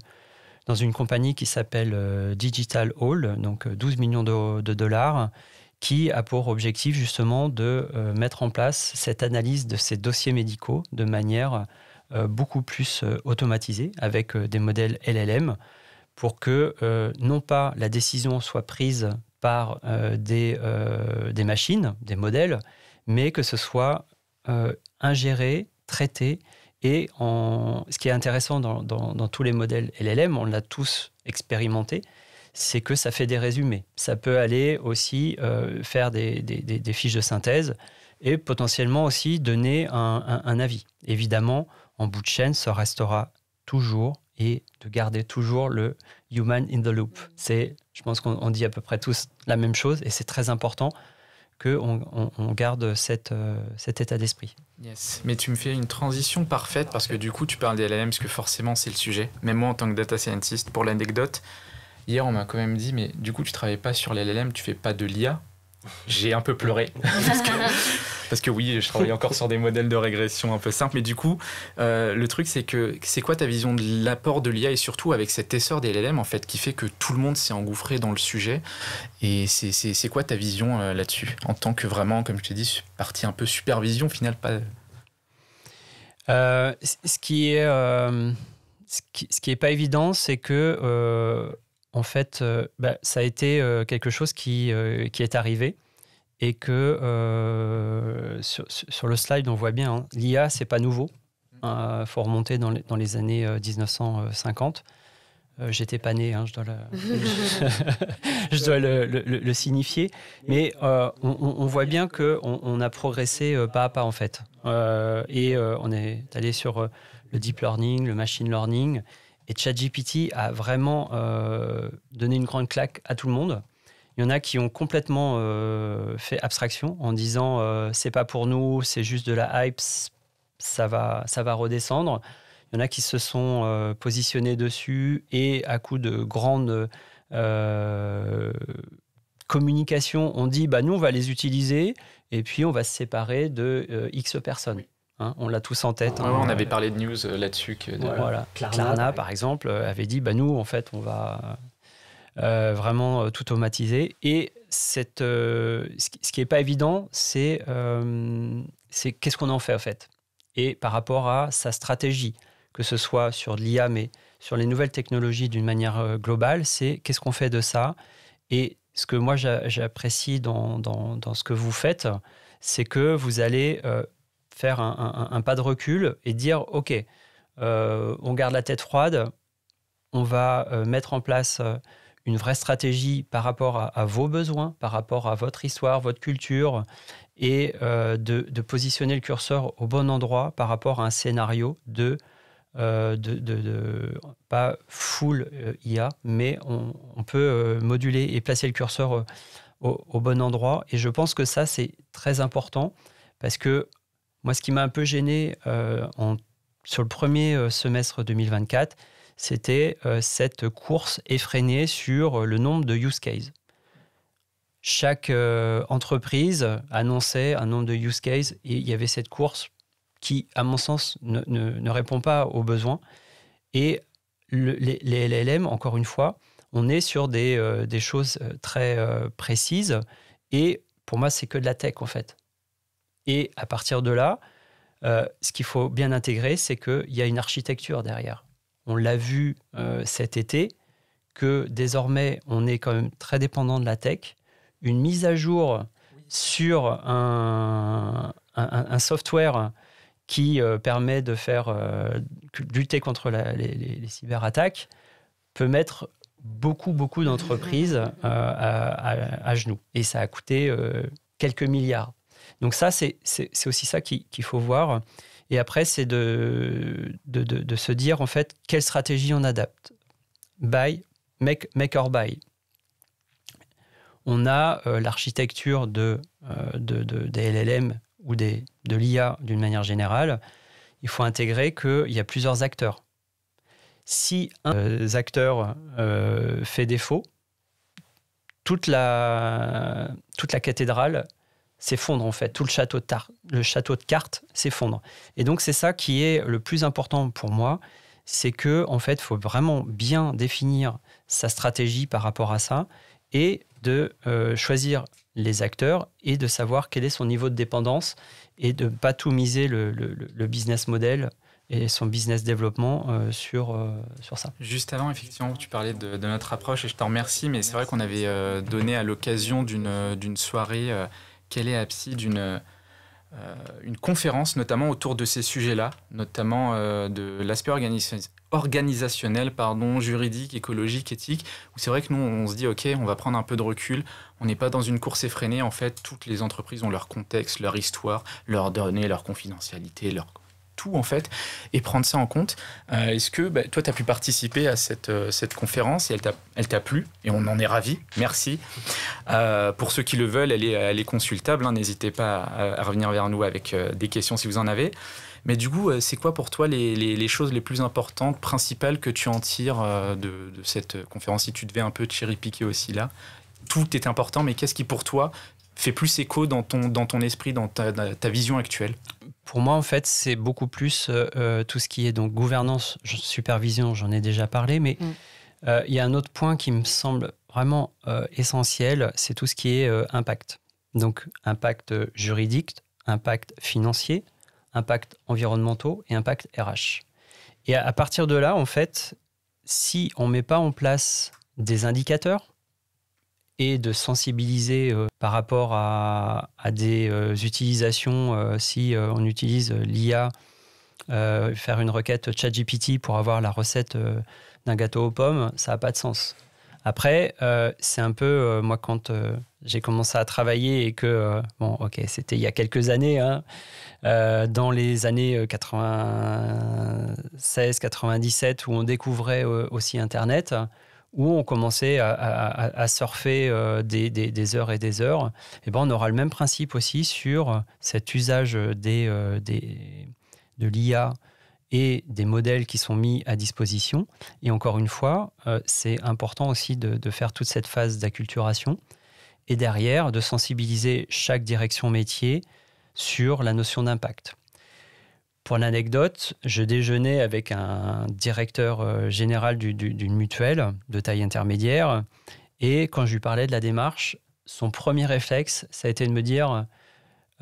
dans une compagnie qui s'appelle Digital Hall, donc 12 millions de, de dollars, qui a pour objectif justement de euh, mettre en place cette analyse de ces dossiers médicaux de manière euh, beaucoup plus euh, automatisée avec des modèles LLM pour que non pas la décision soit prise par des, machines, des modèles, mais que ce soit ingéré, traité. Et ce qui est intéressant dans tous les modèles LLM, on l'a tous expérimenté, c'est que ça fait des résumés. Ça peut aller aussi euh, faire des, fiches de synthèse et potentiellement aussi donner un, avis. Évidemment, en bout de chaîne, ça restera toujours et de garder toujours le human in the loop. C'est, je pense qu'on dit à peu près tous la même chose et c'est très important qu'on on, garde euh, cet état d'esprit. Yes. Mais tu me fais une transition parfaite parce que du coup, tu parles des LLM, parce que forcément, c'est le sujet. Même moi, en tant que data scientist, pour l'anecdote, Hier, on m'a quand même dit, mais du coup, tu travailles pas sur l'LLM, tu fais pas de l'IA. J'ai un peu pleuré. [laughs] parce, que, oui, je travaille encore sur des modèles de régression un peu simples. Mais du coup, euh, le truc, c'est que c'est quoi ta vision de l'apport de l'IA et surtout avec cet essor des LLM, en fait, qui fait que tout le monde s'est engouffré dans le sujet. Et c'est quoi ta vision euh, là-dessus En tant que vraiment, comme je t'ai dit, partie un peu supervision, finale pas. Euh, ce qui est. Ce qui, ce qui est pas évident, c'est que en fait, euh, bah, ça a été euh, quelque chose qui, euh, qui, est arrivé et que sur, le slide, on voit bien, hein, l'IA, c'est pas nouveau. Mm. Il hein, faut remonter dans les, dans les années 1950. J'étais pas né, hein, je dois, le, [laughs] signifier. Mais on, voit bien qu'on on a progressé pas à pas, en fait. et on est allé sur le deep learning, le machine learning. Et ChatGPT a vraiment euh, donné une grande claque à tout le monde. Il y en a qui ont complètement euh, fait abstraction en disant euh, c'est pas pour nous, c'est juste de la hype, ça va, ça va redescendre. Il y en a qui se sont euh, positionnés dessus et à coup de grandes communications, on dit bah nous on va les utiliser et puis on va se séparer de X personnes. Hein, on l'a tous en tête. Hein. on avait parlé de news euh, là-dessus. Que par exemple, euh, avait dit bah, nous, en fait, on va euh, vraiment tout automatiser. Et ce qui n'est pas évident, c'est qu'est-ce qu'on en fait, en fait Et par rapport à sa stratégie, que ce soit sur l'IA, mais sur les nouvelles technologies d'une manière globale, c'est qu'est-ce qu'on fait de ça Et ce que moi j'apprécie dans, ce que vous faites, c'est que vous allez faire un, pas de recul et dire, OK, euh, on garde la tête froide, on va euh, mettre en place euh, une vraie stratégie par rapport à, vos besoins, par rapport à votre histoire, votre culture, et de, positionner le curseur au bon endroit par rapport à un scénario de, de, de pas full IA, mais on, peut moduler et placer le curseur au, au, bon endroit. Et je pense que ça, c'est très important parce que moi, ce qui m'a un peu gêné euh, en, sur le premier euh, semestre 2024, c'était euh, cette course effrénée sur le nombre de use cases. Chaque entreprise annonçait un nombre de use cases et il y avait cette course qui, à mon sens, ne, répond pas aux besoins. Et les, LLM, encore une fois, on est sur des choses très précises et pour moi, c'est que de la tech en fait. Et à partir de là, euh, ce qu'il faut bien intégrer, c'est qu'il y a une architecture derrière. On l'a vu euh, cet été, que désormais, on est quand même très dépendant de la tech. Une mise à jour sur un, un, software qui euh, permet de faire lutter contre les, cyberattaques peut mettre beaucoup, beaucoup d'entreprises à, genoux. Et ça a coûté quelques milliards. Donc ça, c'est aussi ça qu'il faut voir. Et après, c'est de, de, de, se dire, en fait, quelle stratégie on adapte. Buy, make, make or buy. On a euh, l'architecture de, euh, des LLM ou des, de l'IA d'une manière générale. Il faut intégrer qu'il y a plusieurs acteurs. Si un euh, acteur acteurs fait défaut, toute la, toute la cathédrale s'effondre en fait. Tout le château de, le château de cartes s'effondre. Et donc c'est ça qui est le plus important pour moi, c'est que en fait, faut vraiment bien définir sa stratégie par rapport à ça et de euh, choisir les acteurs et de savoir quel est son niveau de dépendance et de ne pas tout miser le, business model et son business développement euh, sur, euh, sur ça. Juste avant, effectivement, tu parlais de, de notre approche et je t'en remercie, mais c'est vrai qu'on avait donné à l'occasion d'une soirée quelle est Caléapsi d'une euh, une conférence notamment autour de ces sujets-là, notamment euh, de l'aspect organisationnel, pardon, juridique, écologique, éthique, où c'est vrai que nous, on se dit, OK, on va prendre un peu de recul, on n'est pas dans une course effrénée, en fait, toutes les entreprises ont leur contexte, leur histoire, leurs données, leur confidentialité, leur tout en fait et prendre ça en compte. Euh, est-ce que bah, toi, tu as pu participer à cette, euh, cette conférence et elle t'a plu et on en est ravi. Merci. Euh, pour ceux qui le veulent, elle est, consultable. Hein. N'hésitez pas à, revenir vers nous avec des questions si vous en avez. Mais du coup, c'est quoi pour toi les, choses les plus importantes, principales que tu en tires de, cette conférence Si tu devais un peu cherry-piquer aussi là, tout est important, mais qu'est-ce qui pour toi fait plus écho dans ton, dans ton esprit, dans ta vision actuelle pour moi, en fait, c'est beaucoup plus euh, euh, tout ce qui est donc gouvernance, supervision, j'en ai déjà parlé, mais mm. euh, il y a un autre point qui me semble vraiment essentiel, c'est tout ce qui est impact. Donc impact juridique, impact financier, impact environnementaux et impact RH. Et à, à partir de là, en fait, si on ne met pas en place des indicateurs, et de sensibiliser euh, par rapport à, des euh, utilisations. Euh, si on utilise l'IA, faire une requête ChatGPT pour avoir la recette d'un gâteau aux pommes, ça n'a pas de sens. Après, c'est un peu, moi, quand j'ai commencé à travailler et que, bon, ok, c'était il y a quelques années, hein, dans les années 96, 97, où on découvrait aussi Internet, où on commençait à, surfer euh, des, heures et des heures, et eh ben on aura le même principe aussi sur cet usage des, euh, de l'IA et des modèles qui sont mis à disposition. Et encore une fois, euh, c'est important aussi de, faire toute cette phase d'acculturation et derrière de sensibiliser chaque direction métier sur la notion d'impact. Pour l'anecdote, je déjeunais avec un directeur euh, général d'une mutuelle de taille intermédiaire. Et quand je lui parlais de la démarche, son premier réflexe, ça a été de me dire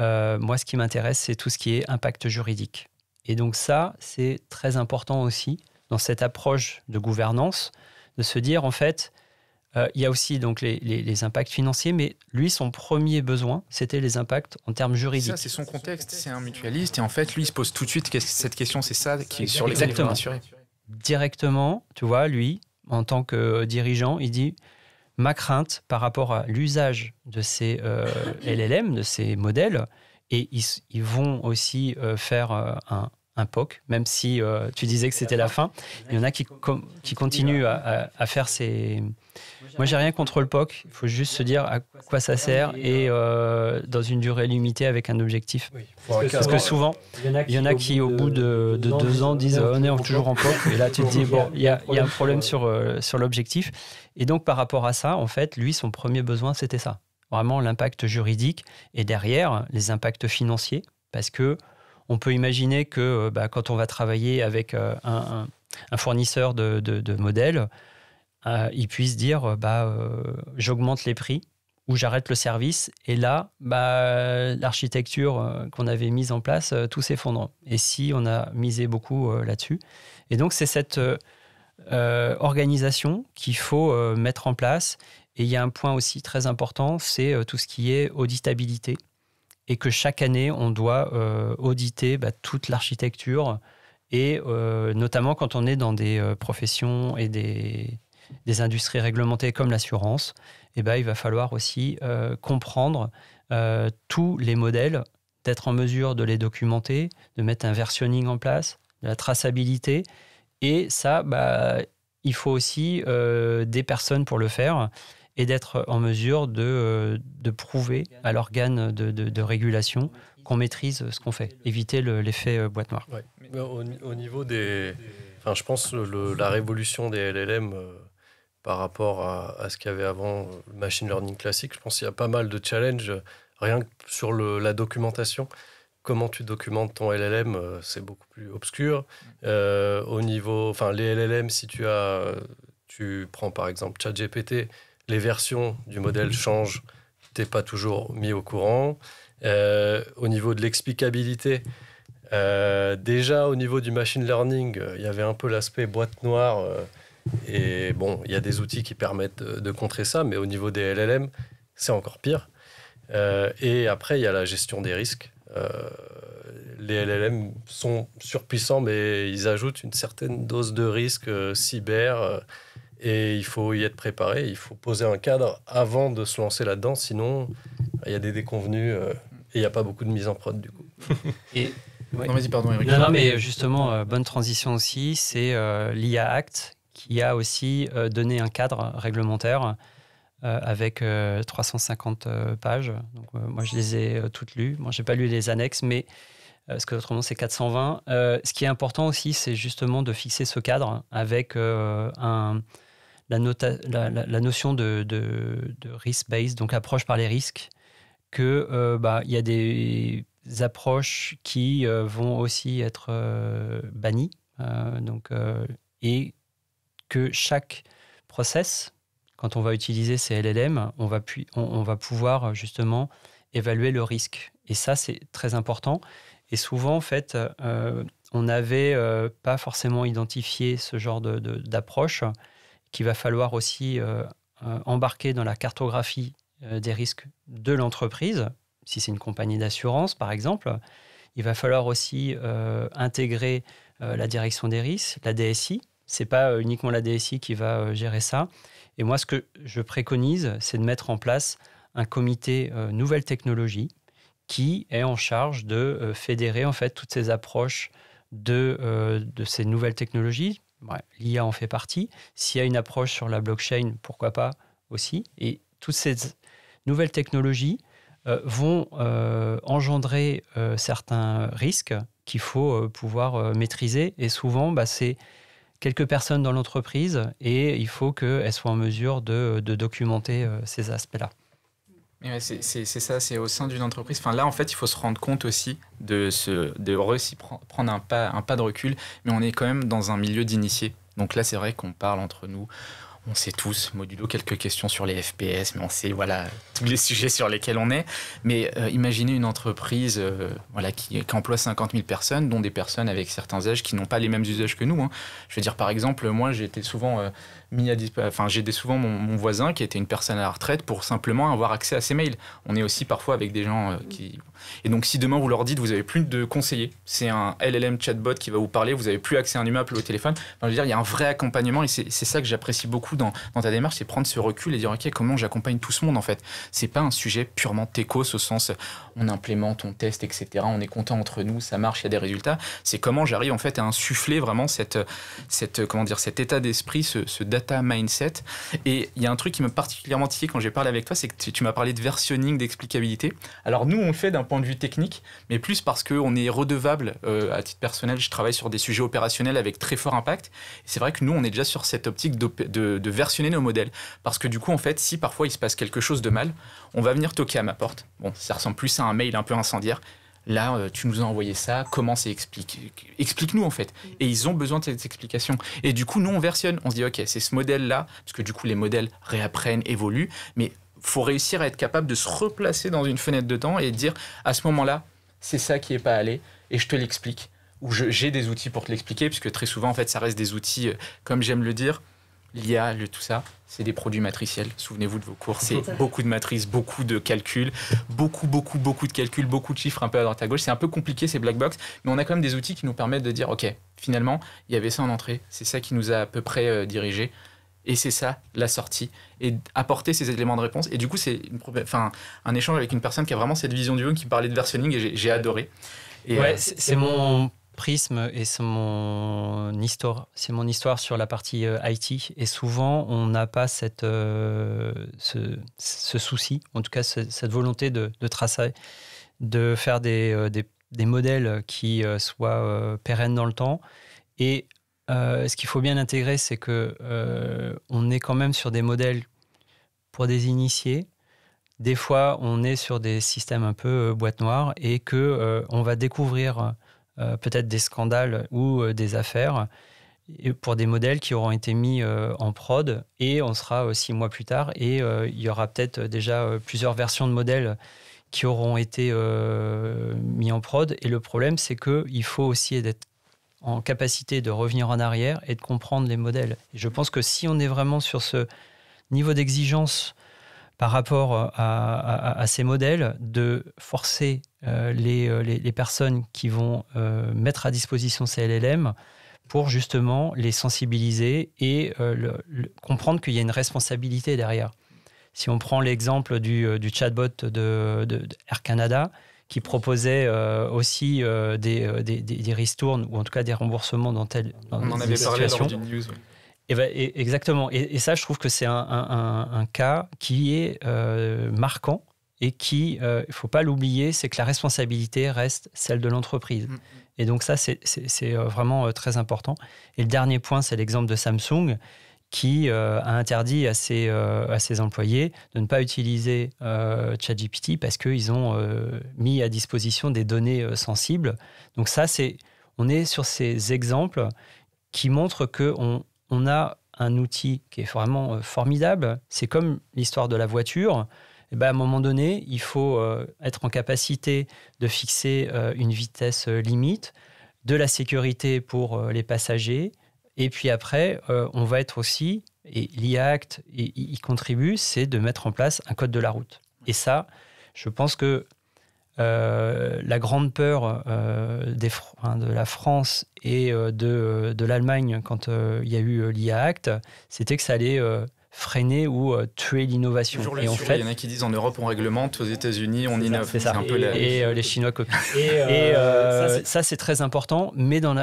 euh, Moi, ce qui m'intéresse, c'est tout ce qui est impact juridique. Et donc, ça, c'est très important aussi dans cette approche de gouvernance, de se dire en fait, euh, il y a aussi donc les, impacts financiers, mais lui, son premier besoin, c'était les impacts en termes juridiques. Ça, c'est son contexte. C'est un mutualiste et en fait, lui, il se pose tout de suite cette question. C'est ça qui est sur les Exactement. Directement, tu vois, lui, en tant que dirigeant, il dit ma crainte par rapport à l'usage de ces euh, LLM, [laughs] de ces modèles, et ils, vont aussi euh, faire un, un POC, même si tu disais que c'était la fin. Il y en a qui, qui continuent à faire ces, moi, j'ai rien contre le POC. Il faut juste se dire à quoi ça sert et euh, euh, dans une durée limitée avec un objectif. Parce, que, souvent, il y en a qui, au bout de, deux ans, disent on euh, est toujours en POC. Et là, tu te dis bon, il y, a un problème sur, sur l'objectif. Et donc, par rapport à ça, en fait, lui, son premier besoin, c'était ça. Vraiment l'impact juridique et derrière les impacts financiers. Parce que on peut imaginer que bah, quand on va travailler avec un, fournisseur de, de modèles, euh, ils puissent dire euh, bah, euh, j'augmente les prix ou j'arrête le service. Et là, bah, l'architecture qu'on avait mise en place, tout s'effondre. Et si on a misé beaucoup là-dessus. Et donc, c'est cette organisation qu'il faut mettre en place. Et il y a un point aussi très important, c'est tout ce qui est auditabilité. Et que chaque année, on doit auditer bah, toute l'architecture et notamment quand on est dans des professions et des, des industries réglementées comme l'assurance, et eh ben, il va falloir aussi euh, comprendre euh, tous les modèles, d'être en mesure de les documenter, de mettre un versionning en place, de la traçabilité. Et ça, bah, il faut aussi euh, des personnes pour le faire et d'être en mesure de, de prouver à l'organe de, de, régulation qu'on maîtrise ce qu'on fait, éviter l'effet boîte noire. Au, niveau des... Enfin, je pense que la révolution des LLM par rapport à, ce qu'il y avait avant le euh, machine learning classique. Je pense qu'il y a pas mal de challenges, euh, rien que sur la documentation. Comment tu documentes ton LLM, euh, c'est beaucoup plus obscur. Mm. au niveau, enfin, les LLM, si tu as, tu prends par exemple ChatGPT, les versions du modèle mm-hmm. changent, tu n'es pas toujours mis au courant. au niveau de l'explicabilité, déjà au niveau du machine learning, il y avait un peu l'aspect boîte noire et bon, il y a des outils qui permettent de, contrer ça, mais au niveau des LLM, c'est encore pire. Euh, et après, il y a la gestion des risques. Euh, les LLM sont surpuissants, mais ils ajoutent une certaine dose de risque euh, cyber. et il faut y être préparé, il faut poser un cadre avant de se lancer là-dedans, sinon il y a des déconvenus et il n'y a pas beaucoup de mise en prod du coup. [laughs] Non, mais non, mais justement, bonne transition aussi, c'est l'IA Act qui a aussi euh, donné un cadre réglementaire euh, avec 350 euh, pages. Donc, moi, je les ai toutes lues. Moi, n'ai pas lu les annexes, mais parce que autrement c'est 420. ce qui est important aussi, c'est justement de fixer ce cadre avec la, notion de, risk-based, donc approche par les risques, que bah, il y a des approches qui vont aussi être bannies, donc, et que chaque process, quand on va utiliser ces LLM, on va, on, va pouvoir justement évaluer le risque. Et ça, c'est très important. Et souvent, en fait, euh, on n'avait euh, pas forcément identifié ce genre d'approche de, qu'il va falloir aussi euh, embarquer dans la cartographie des risques de l'entreprise, si c'est une compagnie d'assurance, par exemple. Il va falloir aussi intégrer la direction des risques, la DSI, n'est pas euh, uniquement la DSI qui va euh, gérer ça. Et moi, ce que je préconise, c'est de mettre en place un comité nouvelles euh, nouvelle technologie qui est en charge de fédérer en fait toutes ces approches de, ces nouvelles technologies. L'IA en fait partie. S'il y a une approche sur la blockchain, pourquoi pas aussi. Et toutes ces nouvelles technologies vont engendrer certains risques qu'il faut pouvoir maîtriser. Et souvent, bah, c'est quelques personnes dans l'entreprise et il faut qu'elles soient en mesure de, documenter euh, ces aspects-là. c'est ça, c'est au sein d'une entreprise. Enfin, là, en fait, il faut se rendre compte aussi de, se, de prendre un pas, un pas de recul, mais on est quand même dans un milieu d'initiés. Donc là, c'est vrai qu'on parle entre nous on sait tous, modulo quelques questions sur les FPS, mais on sait voilà [laughs] tous les sujets sur lesquels on est. Mais euh, imaginez une entreprise euh, voilà, qui, emploie 50 000 personnes, dont des personnes avec certains âges qui n'ont pas les mêmes usages que nous. Hein. Je veux dire, par exemple, moi, j'étais souvent euh, mis Enfin, j'aidais souvent mon, voisin qui était une personne à la retraite pour simplement avoir accès à ses mails. On est aussi parfois avec des gens euh, qui. Et donc, si demain vous leur dites, vous n'avez plus de conseiller, c'est un LLM chatbot qui va vous parler, vous n'avez plus accès à un humain, au téléphone. je veux dire, il y a un vrai accompagnement et c'est ça que j'apprécie beaucoup dans, dans, ta démarche, c'est prendre ce recul et dire, ok, comment j'accompagne tout ce monde en fait. C'est pas un sujet purement techos au sens on implémente, on teste, etc. On est content entre nous, ça marche, il y a des résultats. C'est comment j'arrive en fait à insuffler vraiment cette, cette, comment dire, cet état d'esprit, ce, data mindset. Et il y a un truc qui m'a particulièrement tiqué quand j'ai parlé avec toi, c'est que tu, m'as parlé de versionning, d'explicabilité. Alors nous, on le fait d'un point de vue technique, mais plus parce qu'on est redevable euh, à titre personnel. Je travaille sur des sujets opérationnels avec très fort impact. C'est vrai que nous, on est déjà sur cette optique de versionner nos modèles. Parce que du coup, en fait, si parfois il se passe quelque chose de mal, on va venir toquer à ma porte. Bon, ça ressemble plus à un mail un peu incendiaire. Là, euh, tu nous as envoyé ça, comment c'est expliqué Explique-nous en fait. Et ils ont besoin de cette explication. Et du coup, nous, on versionne. On se dit, OK, c'est ce modèle-là, parce que du coup, les modèles réapprennent, évoluent, mais faut réussir à être capable de se replacer dans une fenêtre de temps et dire, à ce moment-là, c'est ça qui n'est pas allé, et je te l'explique. Ou j'ai des outils pour te l'expliquer, puisque très souvent, en fait, ça reste des outils, euh, comme j'aime le dire, l'IA, tout ça, c'est des produits matriciels. Souvenez-vous de vos cours, c'est beaucoup de matrices, beaucoup de calculs, beaucoup, beaucoup, beaucoup de calculs, beaucoup de chiffres un peu à droite à gauche. C'est un peu compliqué ces black box, mais on a quand même des outils qui nous permettent de dire, OK, finalement, il y avait ça en entrée, c'est ça qui nous a à peu près euh, dirigés. dirigé. Et c'est ça la sortie. Et apporter ces éléments de réponse. Et du coup, c'est enfin, un échange avec une personne qui a vraiment cette vision du monde, qui parlait de versioning, et j'ai adoré. Et euh, c'est mon prisme et c'est mon histoire, c'est mon histoire sur la partie euh, IT. Et souvent, on n'a pas cette, euh, ce, souci, en tout cas cette volonté de, de tracer, de faire des, euh, des, des, modèles qui soient pérennes dans le temps. Et ce qu'il faut bien intégrer, c'est que on est quand même sur des modèles pour des initiés des fois on est sur des systèmes un peu boîte noire et que on va découvrir euh, peut-être des scandales ou euh, des affaires pour des modèles qui auront été mis euh, en prod et on sera six mois plus tard et il y aura peut-être déjà plusieurs versions de modèles qui auront été mis en prod et le problème c'est que il faut aussi être en capacité de revenir en arrière et de comprendre les modèles. je pense que si on est vraiment sur ce niveau d'exigence par rapport euh, à, ces modèles de forcer euh, euh, les, personnes qui vont mettre à disposition ces LLM pour justement les sensibiliser et comprendre qu'il y a une responsabilité derrière. Si on prend l'exemple du, chatbot de, Canada, qui proposait aussi des, des, ou en tout cas des remboursements dans telle dans On en news. Eh ben, exactement. Et, ça, je trouve que c'est un, cas qui est euh, marquant et qui, euh, il ne faut pas l'oublier, c'est que la responsabilité reste celle de l'entreprise. Mm. Et donc ça, c'est euh, vraiment très important. Et le dernier point, c'est l'exemple de Samsung qui a interdit à ses, à ses, employés de ne pas utiliser ChatGPT parce qu'ils ont mis à disposition des données sensibles. Donc ça, c'est, on est sur ces exemples qui montrent qu'on on a un outil qui est vraiment euh, formidable. C'est comme l'histoire de la voiture. et eh ben, à un moment donné, il faut euh, être en capacité de fixer euh, une vitesse limite, de la sécurité pour les passagers. Et puis après, on va être aussi, et l'IACT y contribue, c'est de mettre en place un code de la route. Et ça, je pense que euh, la grande peur euh, hein, de la France et euh, de, l'Allemagne quand il y a eu l'IA Act, c'était que ça allait freiner ou tuer l'innovation. Et fait, il y en a qui disent en Europe on réglemente, aux États-Unis on innove. C'est Un et, peu et les Chinois copient. ça c'est très important, mais dans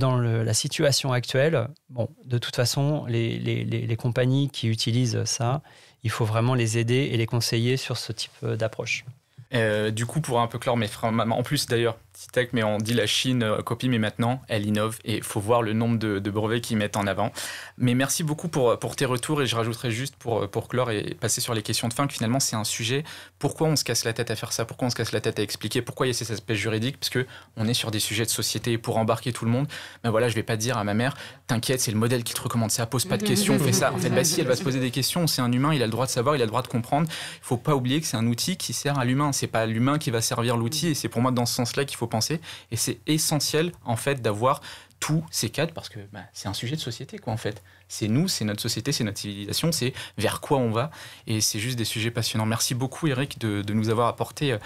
la situation actuelle, bon, de toute façon, les compagnies qui utilisent ça, il faut vraiment les aider et les conseiller sur ce type d'approche. Euh, du coup, pour un peu clore, mes frères. en plus d'ailleurs, tech, mais on dit la Chine euh, copie, mais maintenant elle innove et il faut voir le nombre de, brevets qu'ils mettent en avant. Mais merci beaucoup pour, tes retours et je rajouterai juste pour, euh, pour clore et passer sur les questions de fin que finalement c'est un sujet pourquoi on se casse la tête à faire ça, pourquoi on se casse la tête à expliquer, pourquoi il y a ces aspects juridiques, parce que on est sur des sujets de société pour embarquer tout le monde. mais ben voilà, je vais pas dire à ma mère, t'inquiète, c'est le modèle qui te recommande ça, pose pas de questions, fais ça. En fait, bah, si, elle va se poser des questions, c'est un humain, il a le droit de savoir, il a le droit de comprendre. Il faut pas oublier que c'est un outil qui sert à l'humain, c'est pas l'humain qui va servir l'outil, et c'est pour moi dans ce sens-là qu'il faut penser. Et c'est essentiel en fait d'avoir tous ces cadres parce que bah, c'est un sujet de société quoi en fait c'est nous, c'est notre société, c'est notre civilisation, c'est vers quoi on va. Et c'est juste des sujets passionnants. Merci beaucoup, Eric, de, nous avoir apporté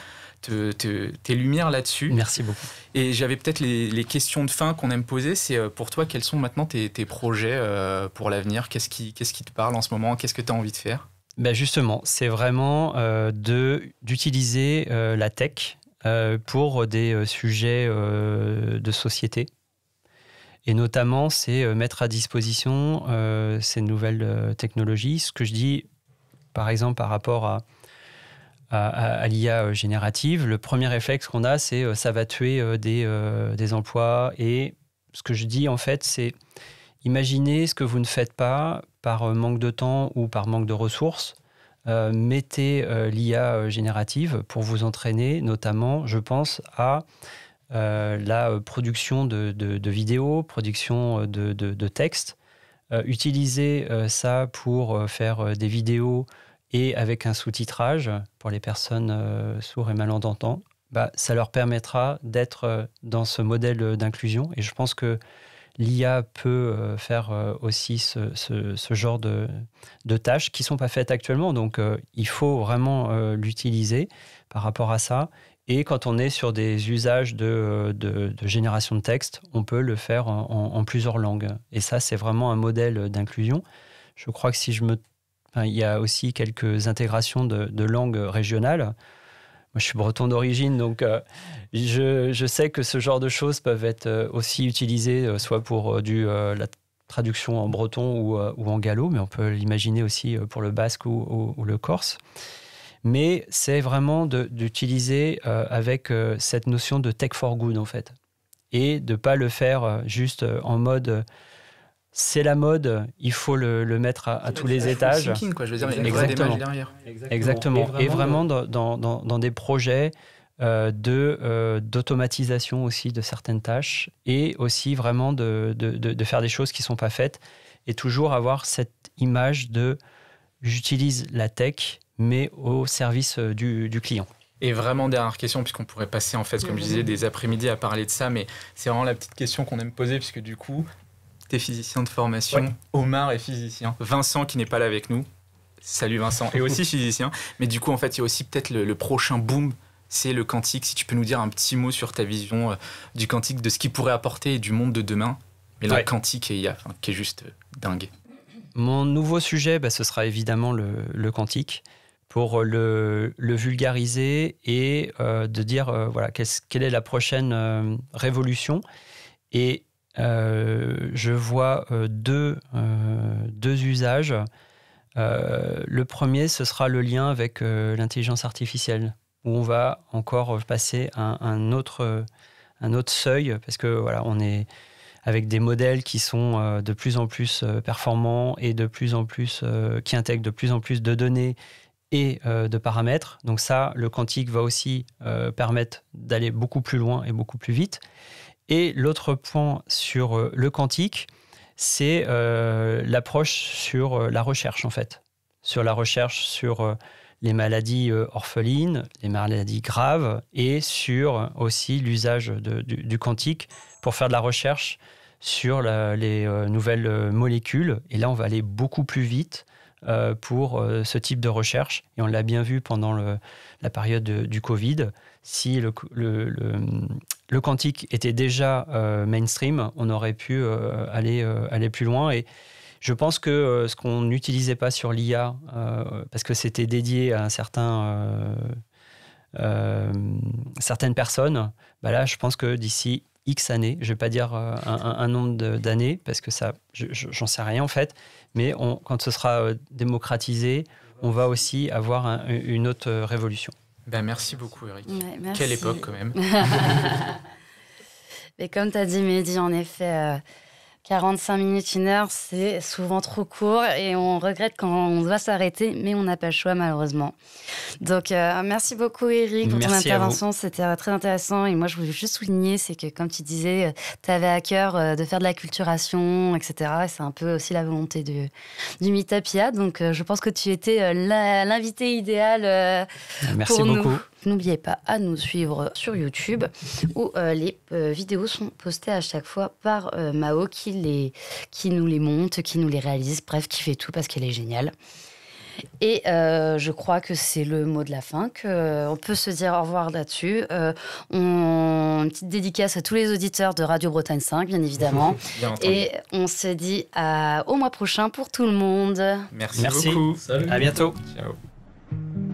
euh, tes lumières là-dessus. Merci beaucoup. Et j'avais peut-être les, questions de fin qu'on aime poser. C'est euh, pour toi, quels sont maintenant tes, projets euh, pour l'avenir Qu'est-ce qui, te parle en ce moment Qu'est-ce que tu as envie de faire ben justement, c'est vraiment de, d'utiliser la tech pour des sujets de société et notamment, c'est euh, mettre à disposition euh, ces nouvelles euh, technologies. Ce que je dis, par exemple, par rapport à, l'IA générative, le premier réflexe qu'on a, c'est ça va tuer des, emplois. Et ce que je dis, en fait, c'est imaginez ce que vous ne faites pas par manque de temps ou par manque de ressources. mettez l'IA générative pour vous entraîner, notamment, je pense, à euh, la euh, production de, vidéos, production euh, de, textes, utiliser ça pour faire des vidéos et avec un sous-titrage pour les personnes sourdes et malentendantes, bah, ça leur permettra d'être dans ce modèle d'inclusion. Et je pense que l'IA peut faire aussi ce, genre de, tâches qui ne sont pas faites actuellement. Donc, il faut vraiment l'utiliser par rapport à ça et quand on est sur des usages de, euh, génération de texte, on peut le faire en, plusieurs langues. Et ça, c'est vraiment un modèle d'inclusion. Je crois que si je me... il y a aussi quelques intégrations de, langues régionales. Moi, je suis breton d'origine, donc euh, je, sais que ce genre de choses peuvent être euh, aussi utilisées, soit pour la traduction en breton ou, en gallo, mais on peut l'imaginer aussi pour le basque ou le corse mais c'est vraiment d'utiliser euh, avec euh, cette notion de tech for good en fait, et de pas le faire euh, juste en mode c'est la mode, il faut le, mettre à, tous les étages. quoi, je veux dire, Exactement. Exactement. Et vraiment, dans, dans, des projets de d'automatisation aussi de certaines tâches et aussi vraiment de, de, de, de faire des choses qui ne sont pas faites et toujours avoir cette image de j'utilise la tech mais au service euh, du, client. Et vraiment, dernière question, puisqu'on pourrait passer, en fait, comme je disais, des après-midi à parler de ça, mais c'est vraiment la petite question qu'on aime poser, puisque du coup, tu es physicien de formation, Omar est physicien, Vincent qui n'est pas là avec nous, salut Vincent, et aussi [laughs] physicien, mais du coup, en fait, il y a aussi peut-être le, prochain boom, c'est le quantique. Si tu peux nous dire un petit mot sur ta vision euh, du quantique, de ce qu'il pourrait apporter et du monde de demain, mais le quantique et qui est juste euh, dingue. Mon nouveau sujet, bah, ce sera évidemment le, le quantique pour euh, le, vulgariser et euh, de dire euh, voilà quelle est la prochaine révolution. Et je vois deux, deux usages. le premier, ce sera le lien avec l'intelligence artificielle, où on va encore passer à un, autre, un autre seuil, parce que voilà, on est avec des modèles qui sont de plus en plus performants et de plus en plus qui intègrent de plus en plus de données euh, de paramètres. Donc ça, le quantique va aussi euh, permettre d'aller beaucoup plus loin et beaucoup plus vite. Et l'autre point sur euh, le quantique, c'est l'approche sur la recherche en fait, sur la recherche sur les maladies orphelines, les maladies graves, et sur aussi l'usage du, quantique pour faire de la recherche sur les nouvelles molécules. Et là, on va aller beaucoup plus vite euh, pour euh, ce type de recherche. Et on l'a bien vu pendant la période du Covid. Si le, quantique était déjà euh, mainstream, on aurait pu aller, aller plus loin. Et je pense que ce qu'on n'utilisait pas sur l'IA, parce que c'était dédié à certaines personnes, bah là, je pense que d'ici X années, je ne vais pas dire un, nombre d'années, parce que ça, j'en sais rien en fait, mais quand ce sera euh, démocratisé, on va aussi avoir une autre euh, révolution. Ben merci beaucoup, Eric. Quelle époque, quand même. [laughs] [laughs] Mais comme tu as dit, Mehdi, en effet, euh, 45 minutes, une heure, c'est souvent trop court et on regrette quand on doit s'arrêter, mais on n'a pas le choix malheureusement. Donc euh, merci beaucoup Eric pour ton intervention, c'était euh, très intéressant et moi je voulais juste souligner, c'est que comme tu disais, euh, tu avais à cœur de faire de la culturation, etc. c'est un peu aussi la volonté du, du donc je pense que tu étais l'invité idéal merci pour beaucoup. nous. N'oubliez pas à nous suivre sur YouTube où euh, les euh, vidéos sont postées à chaque fois par euh, Mao qui, les, qui nous les monte, qui nous les réalise, bref, qui fait tout parce qu'elle est géniale. Et je crois que c'est le mot de la fin, qu'on peut se dire au revoir là-dessus. on... Une petite dédicace à tous les auditeurs de Radio Bretagne 5, bien évidemment. [laughs] Et on se dit à... au mois prochain pour tout le monde. Merci, beaucoup. À bientôt. Ciao.